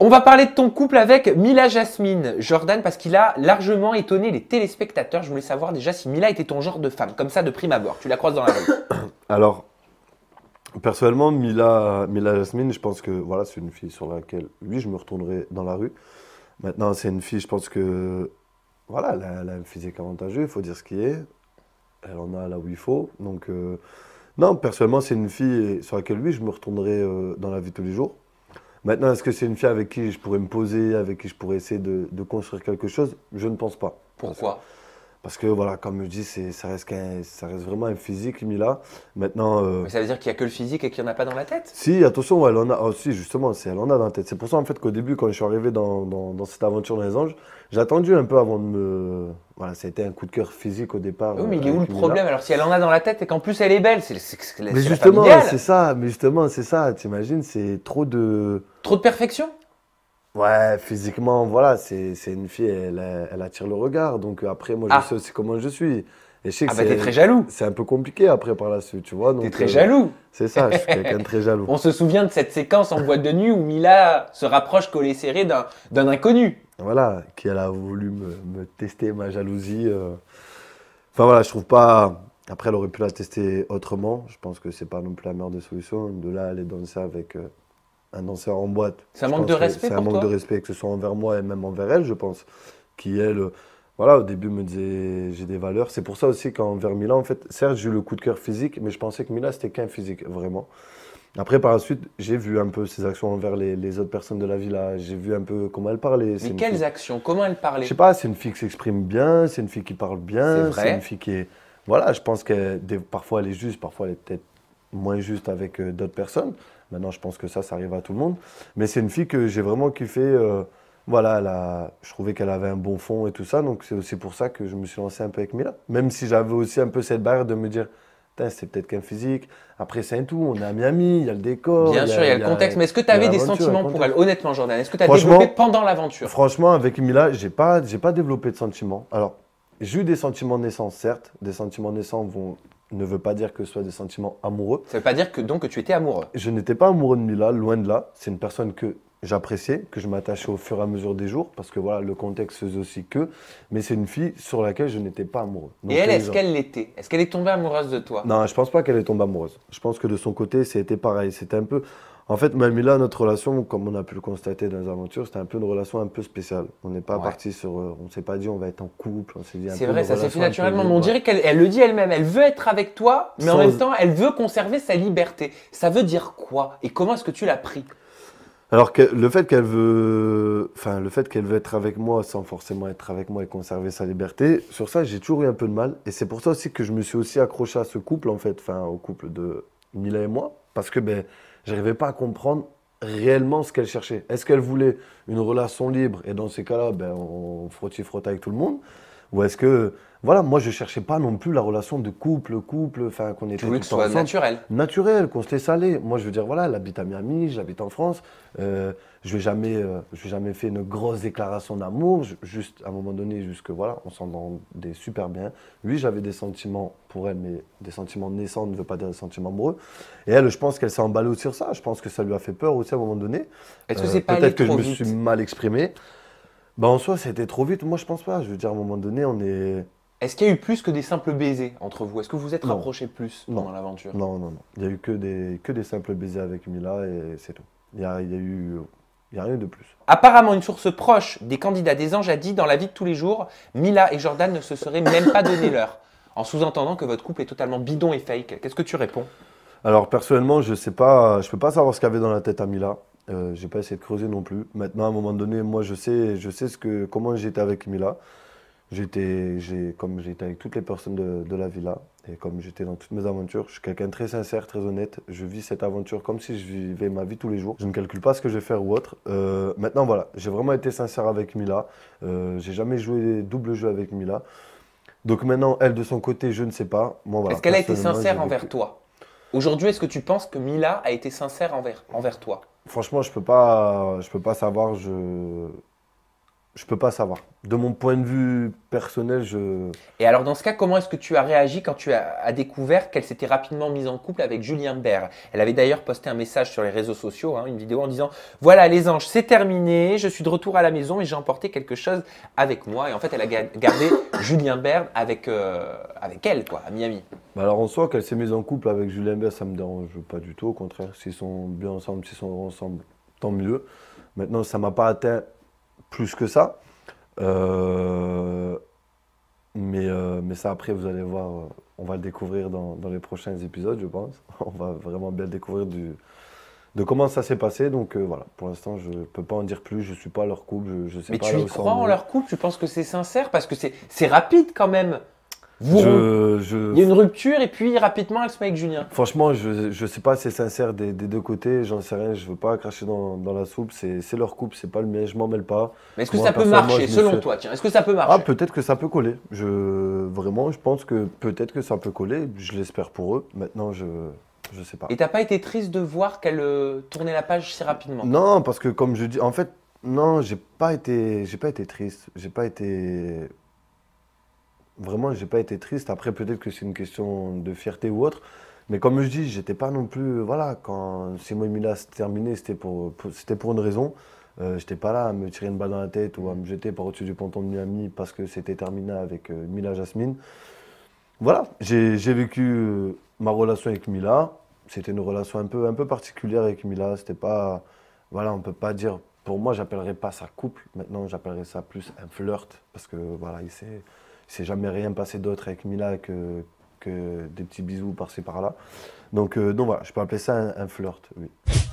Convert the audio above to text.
On va parler de ton couple avec Mila Jasmine, Jordan, parce qu'il a largement étonné les téléspectateurs. Je voulais savoir déjà si Mila était ton genre de femme, comme ça de prime abord. Tu la croises dans la rue. Alors, personnellement, Mila, Mila Jasmine, je pense que voilà, c'est une fille sur laquelle, oui, je me retournerai dans la rue. Maintenant, c'est une fille, je pense que, voilà, elle a, un physique avantageux, il faut dire ce qui est. Elle en a là où il faut. Donc, euh, non, personnellement, c'est une fille sur laquelle, oui, je me retournerai euh, dans la vie tous les jours. Maintenant, est-ce que c'est une fille avec qui je pourrais me poser, avec qui je pourrais essayer de, construire quelque chose Je ne pense pas. Pourquoi parce que voilà, comme je dis, ça reste, vraiment un physique, Mila. Maintenant. Euh, mais ça veut dire qu'il n'y a que le physique et qu'il n'y en a pas dans la tête Si, attention, elle en a. aussi, oh, justement, elle en a dans la tête. C'est pour ça, en fait, qu'au début, quand je suis arrivé dans, cette aventure dans les anges, j'ai attendu un peu avant de me. Voilà, ça a été un coup de cœur physique au départ. Oui, mais il euh, où le problème Alors, si elle en a dans la tête et qu'en plus elle est belle, c'est Mais justement, c'est ça, mais justement, c'est ça. T'imagines, c'est trop de. Trop de perfection Ouais, physiquement, voilà, c'est une fille, elle, elle, attire le regard. Donc euh, après, moi, je ah. sais comment je suis. Et je sais ah que ah t'es très jaloux. C'est un peu compliqué après par la suite, tu vois. T'es très euh, jaloux. C'est ça, je suis quelqu'un de très jaloux. On se souvient de cette séquence en boîte de nuit où Mila se rapproche collée serré d'un inconnu. Voilà, qui elle a voulu me, tester ma jalousie. Euh. Enfin voilà, je trouve pas. Après, elle aurait pu la tester autrement. Je pense que c'est pas non plus la meilleure des solutions. De là, aller danser avec un danseur en boîte. C'est un manque de respect. C'est un manque de respect, que ce soit envers moi et même envers elle, je pense. Qui elle, euh, voilà, au début me disait j'ai des valeurs. C'est pour ça aussi qu'envers Mila, en fait, certes, j'ai eu le coup de cœur physique, mais je pensais que Mila, c'était qu'un physique, vraiment. Après, par la suite, j'ai vu un peu ses actions envers les, autres personnes de la villa. J'ai vu un peu comment elle parlait. Mais quelles actions Comment elle parlait Je sais pas, c'est une fille qui s'exprime bien, c'est une fille qui parle bien, c'est une fille qui est. Voilà, je pense que parfois elle est juste, parfois elle est peut-être moins juste avec euh, d'autres personnes. Maintenant, je pense que ça, ça arrive à tout le monde. Mais c'est une fille que j'ai vraiment kiffé. Euh, voilà, je trouvais qu'elle avait un bon fond et tout ça. Donc, c'est aussi pour ça que je me suis lancé un peu avec Mila. Même si j'avais aussi un peu cette barrière de me dire, c'est peut-être qu'un physique. Après, c'est tout. On est à Miami, il y a le décor. Bien sûr, il y a le contexte. mais est-ce que tu avais des sentiments pour elle, honnêtement, Jordan Est-ce que tu as développé pendant l'aventure Franchement, avec Mila, j'ai pas, j'ai pas développé de sentiments. Alors, j'ai eu des sentiments naissants, naissance, certes. Des sentiments naissants vont ne veut pas dire que ce soit des sentiments amoureux. Ça ne veut pas dire que donc tu étais amoureux. Je n'étais pas amoureux de Mila, loin de là. C'est une personne que j'appréciais, que je m'attachais au fur et à mesure des jours, parce que voilà, le contexte faisait aussi que. Mais c'est une fille sur laquelle je n'étais pas amoureux. et elle, est-ce qu'elle l'était Est-ce qu'elle est tombée amoureuse de toi Non, je ne pense pas qu'elle est tombée amoureuse. Je pense que de son côté, c'était pareil. C'était un peu. En fait, bah, mais là, notre relation, comme on a pu le constater dans les aventures, c'était un peu une relation un peu spéciale. On n'est pas parti sur. Euh, on s'est pas dit on va être en couple. C'est vrai, ça s'est fait naturellement. Mais on dirait qu'elle le dit elle-même. Elle veut être avec toi, mais en même temps, elle veut conserver sa liberté. Ça veut dire quoi Et comment est-ce que tu l'as pris alors que le fait qu'elle veut, enfin le fait qu'elle veut être avec moi sans forcément être avec moi et conserver sa liberté, sur ça j'ai toujours eu un peu de mal et c'est pour ça aussi que je me suis aussi accroché à ce couple en fait, enfin au couple de Mila et moi, parce que ben j'arrivais pas à comprendre réellement ce qu'elle cherchait. Est-ce qu'elle voulait une relation libre Et dans ces cas-là, ben, on frotte frotte avec tout le monde. Ou est-ce que voilà, moi je cherchais pas non plus la relation de couple, couple, enfin qu'on était tu naturel. Naturel, qu'on se laisse aller. Moi je veux dire voilà, elle habite à Miami, j'habite en France. Euh, je n'ai jamais, euh, jamais fait une grosse déclaration d'amour. Juste à un moment donné, jusque voilà, on des super bien. Lui, j'avais des sentiments pour elle, mais des sentiments naissants ne veut pas dire des sentiments amoureux. Et elle, je pense qu'elle s'est emballée sur ça. Je pense que ça lui a fait peur aussi à un moment donné. Euh, Peut-être que je me suis mal exprimé. Bah en soi, ça a été trop vite. Moi, je pense pas. Je veux dire, à un moment donné, on est. Est-ce qu'il y a eu plus que des simples baisers entre vous Est-ce que vous vous êtes rapprochés plus pendant l'aventure Non, non, non. Il y a eu que des, que des simples baisers avec Mila et c'est tout. Il y a, eu. Il y a rien de plus. Apparemment, une source proche des candidats des anges a dit dans la vie de tous les jours, Mila et Jordan ne se seraient même pas donné l'heure. En sous-entendant que votre couple est totalement bidon et fake. Qu'est-ce que tu réponds Alors personnellement, je sais pas, je peux pas savoir ce qu'avait dans la tête à Mila. Euh, j'ai pas essayé de creuser non plus. Maintenant, à un moment donné, moi, je sais, je sais ce que, comment j'étais avec Mila. J'étais, j'ai, comme j'étais avec toutes les personnes de, la villa et comme j'étais dans toutes mes aventures, je suis quelqu'un très sincère, très honnête. Je vis cette aventure comme si je vivais ma vie tous les jours. Je ne calcule pas ce que je vais faire ou autre. Euh, maintenant, voilà, j'ai vraiment été sincère avec Mila. Euh, j'ai jamais joué double jeu avec Mila. Donc maintenant, elle de son côté, je ne sais pas. Moi, est-ce qu'elle a été sincère envers toi Aujourd'hui, est-ce que tu penses que Mila a été sincère envers, envers toi Franchement, je peux pas, je peux pas savoir. Je je peux pas savoir. De mon point de vue personnel, je. Et alors, dans ce cas, comment est-ce que tu as réagi quand tu as, découvert qu'elle s'était rapidement mise en couple avec Julien Baird Elle avait d'ailleurs posté un message sur les réseaux sociaux, hein, une vidéo en disant Voilà, les anges, c'est terminé, je suis de retour à la maison et j'ai emporté quelque chose avec moi. Et en fait, elle a gardé Julien Baird avec, euh, avec elle, quoi, à Miami. Bah alors, en soi, qu'elle s'est mise en couple avec Julien Baird, ça me dérange pas du tout. Au contraire, s'ils sont bien ensemble, s'ils sont ensemble, tant mieux. Maintenant, ça m'a pas atteint plus que ça. Euh, mais, euh, mais ça, après, vous allez voir, euh, on va le découvrir dans, les prochains épisodes, je pense. On va vraiment bien découvrir du, de comment ça s'est passé. Donc voilà, pour l'instant, je ne peux pas en dire plus. Je ne suis pas leur couple, je, sais pas. Mais tu y crois en leur couple Tu penses que c'est sincère Parce que c'est rapide quand même je, Il y a une rupture et puis rapidement elle se met avec Julien. Franchement, je, ne sais pas, c'est sincère des, des, deux côtés, j'en sais rien, je veux pas cracher dans, dans la soupe, c'est leur couple, c'est pas le mien, je m'en mêle pas. Mais est-ce que ça peut marcher selon toi, tiens Est-ce que ça peut marcher Ah, peut-être que ça peut coller. Je... Vraiment, je pense que peut-être que ça peut coller, je l'espère pour eux. Maintenant, je. Je sais pas. Et t'as pas été triste de voir qu'elle euh, tournait la page si rapidement Non, parce que comme je dis, en fait, non, j'ai pas été, j'ai pas été triste, j'ai pas été vraiment, n'ai pas été triste. Après, peut-être que c'est une question de fierté ou autre. Mais comme je dis, j'étais pas non plus. Voilà, quand ces mois-là se terminaient, c'était pour, c'était pour une raison. Je euh, j'étais pas là à me tirer une balle dans la tête ou à me jeter par dessus du ponton de Miami parce que c'était terminé avec euh, Mila Jasmine. Voilà, j'ai vécu euh, ma relation avec Mila. C'était une relation un peu, un peu particulière avec Mila. C'était pas. Voilà, on peut pas dire. Pour moi, j'appellerais pas ça couple. Maintenant, j'appellerais ça plus un flirt parce que voilà, il s'est s'est jamais rien passé d'autre avec Mila que, que des petits bisous par-ci par-là. Donc, euh, voilà, je peux appeler ça un flirt, oui.